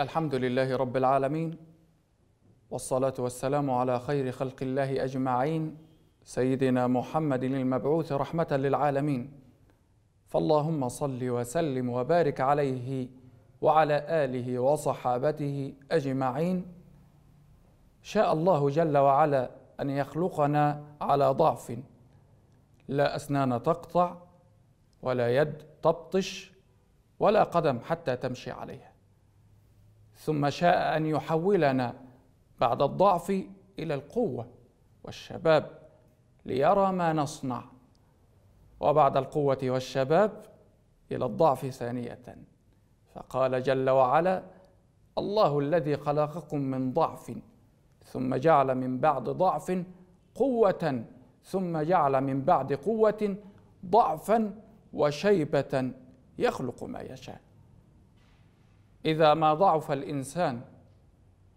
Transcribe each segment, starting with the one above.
الحمد لله رب العالمين والصلاة والسلام على خير خلق الله أجمعين سيدنا محمد المبعوث رحمة للعالمين فاللهم صل وسلم وبارك عليه وعلى آله وصحابته أجمعين شاء الله جل وعلا أن يخلقنا على ضعف لا أسنان تقطع ولا يد تبطش ولا قدم حتى تمشي عليها ثم شاء ان يحولنا بعد الضعف الى القوه والشباب ليرى ما نصنع وبعد القوه والشباب الى الضعف ثانيه فقال جل وعلا الله الذي خلقكم من ضعف ثم جعل من بعد ضعف قوه ثم جعل من بعد قوه ضعفا وشيبه يخلق ما يشاء إذا ما ضعف الإنسان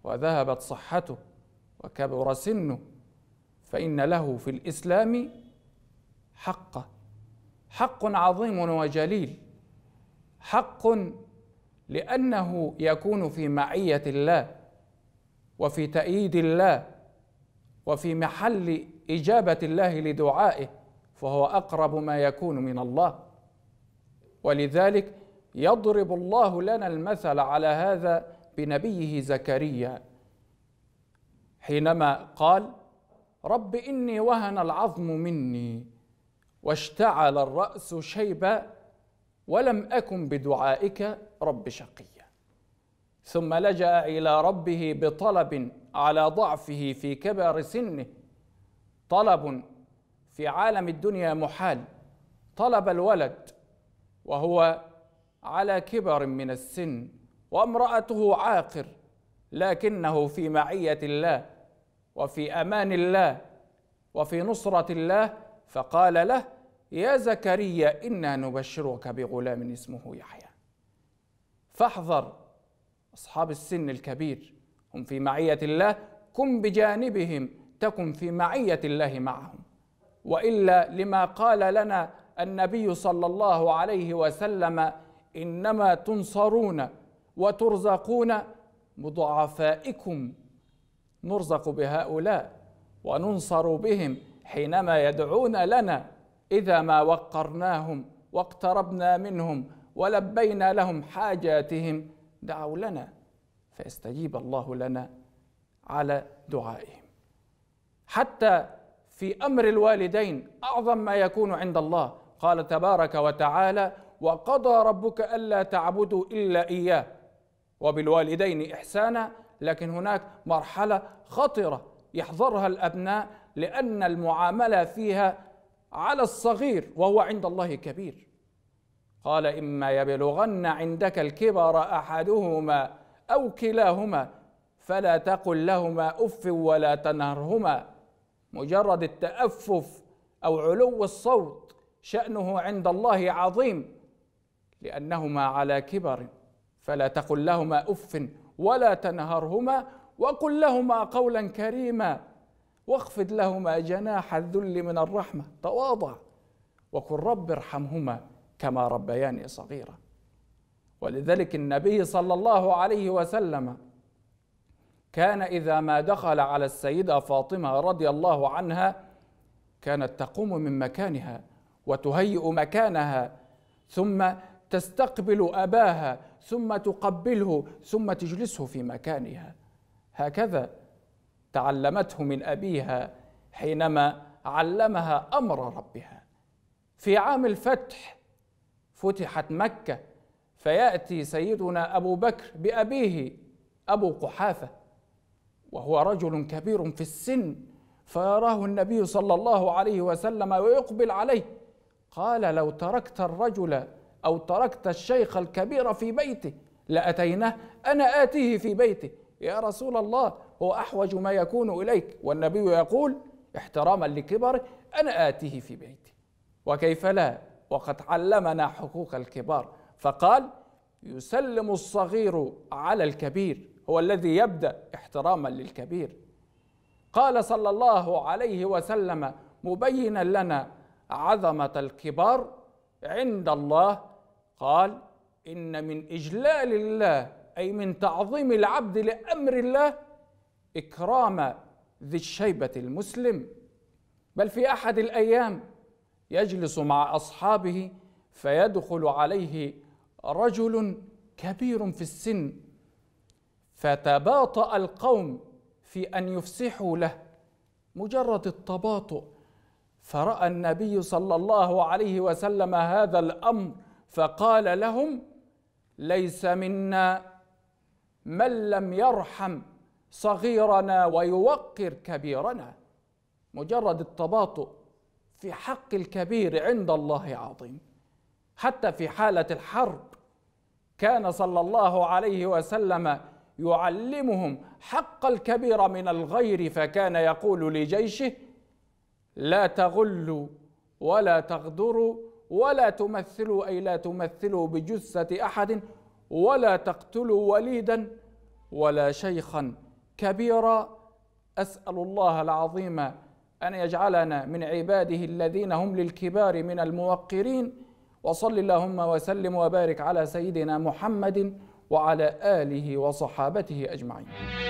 وذهبت صحته وكبر سنه فإن له في الإسلام حق حق عظيم وجليل حق لأنه يكون في معية الله وفي تأييد الله وفي محل إجابة الله لدعائه فهو أقرب ما يكون من الله ولذلك يضرب الله لنا المثل على هذا بنبيه زكريا حينما قال رب اني وهن العظم مني واشتعل الراس شيبا ولم اكن بدعائك رب شقيا ثم لجا الى ربه بطلب على ضعفه في كبر سنه طلب في عالم الدنيا محال طلب الولد وهو على كبر من السن وامرأته عاقر لكنه في معية الله وفي أمان الله وفي نصرة الله فقال له يا زكريا إنا نبشرك بغلام اسمه يحيى فاحذر أصحاب السن الكبير هم في معية الله كن بجانبهم تكن في معية الله معهم وإلا لما قال لنا النبي صلى الله عليه وسلم انما تنصرون وترزقون بضعفائكم نرزق بهؤلاء وننصر بهم حينما يدعون لنا اذا ما وقرناهم واقتربنا منهم ولبينا لهم حاجاتهم دعوا لنا فيستجيب الله لنا على دعائهم حتى في امر الوالدين اعظم ما يكون عند الله قال تبارك وتعالى وقضى ربك ألا تعبدوا إلا إياه وبالوالدين إحسانا لكن هناك مرحلة خطرة يحضرها الأبناء لأن المعاملة فيها على الصغير وهو عند الله كبير قال إما يبلغن عندك الكبر أحدهما أو كلاهما فلا تقل لهما أف ولا تنهرهما مجرد التأفف أو علو الصوت شأنه عند الله عظيم لأنهما على كبر فلا تقل لهما أف ولا تنهرهما وقل لهما قولا كريما واخفض لهما جناح الذل من الرحمة تواضع وقل رب ارحمهما كما ربياني صغيرا ولذلك النبي صلى الله عليه وسلم كان إذا ما دخل على السيدة فاطمة رضي الله عنها كانت تقوم من مكانها وتهيئ مكانها ثم تستقبل اباها ثم تقبله ثم تجلسه في مكانها هكذا تعلمته من ابيها حينما علمها امر ربها في عام الفتح فتحت مكه فياتي سيدنا ابو بكر بابيه ابو قحافه وهو رجل كبير في السن فيراه النبي صلى الله عليه وسلم ويقبل عليه قال لو تركت الرجل أو تركت الشيخ الكبير في بيته لأتيناه أنا آتيه في بيته يا رسول الله هو أحوج ما يكون إليك والنبي يقول احتراما لكبره أنا آتيه في بيتي وكيف لا وقد علمنا حقوق الكبار فقال يسلم الصغير على الكبير هو الذي يبدأ احتراما للكبير قال صلى الله عليه وسلم مبينا لنا عظمة الكبار عند الله قال إن من إجلال الله أي من تعظيم العبد لأمر الله إكرام ذي الشيبة المسلم بل في أحد الأيام يجلس مع أصحابه فيدخل عليه رجل كبير في السن فتباطأ القوم في أن يفسحوا له مجرد التباطؤ فراى النبي صلى الله عليه وسلم هذا الامر فقال لهم ليس منا من لم يرحم صغيرنا ويوقر كبيرنا مجرد التباطؤ في حق الكبير عند الله عظيم حتى في حاله الحرب كان صلى الله عليه وسلم يعلمهم حق الكبير من الغير فكان يقول لجيشه لا تغلوا ولا تغدروا ولا تمثلوا أي لا تمثلوا بجثة أحد ولا تقتلوا وليدا ولا شيخا كبيرا أسأل الله العظيم أن يجعلنا من عباده الذين هم للكبار من الموقرين وصل اللهم وسلم وبارك على سيدنا محمد وعلى آله وصحابته أجمعين